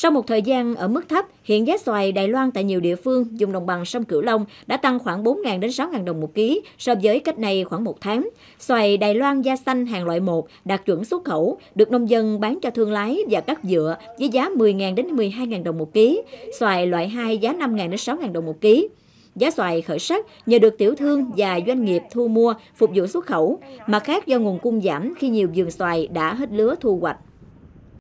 Sau một thời gian ở mức thấp, hiện giá xoài Đài Loan tại nhiều địa phương dùng đồng bằng sông Cửu Long đã tăng khoảng 4.000 đến 6.000 đồng một ký so với cách này khoảng một tháng. Xoài Đài Loan da xanh hàng loại 1 đạt chuẩn xuất khẩu, được nông dân bán cho thương lái và các dựa với giá 10.000 đến 12.000 đồng một ký. Xoài loại 2 giá 5.000 đến 6.000 đồng một ký. Giá xoài khởi sắc nhờ được tiểu thương và doanh nghiệp thu mua phục vụ xuất khẩu, mà khác do nguồn cung giảm khi nhiều vườn xoài đã hết lứa thu hoạch.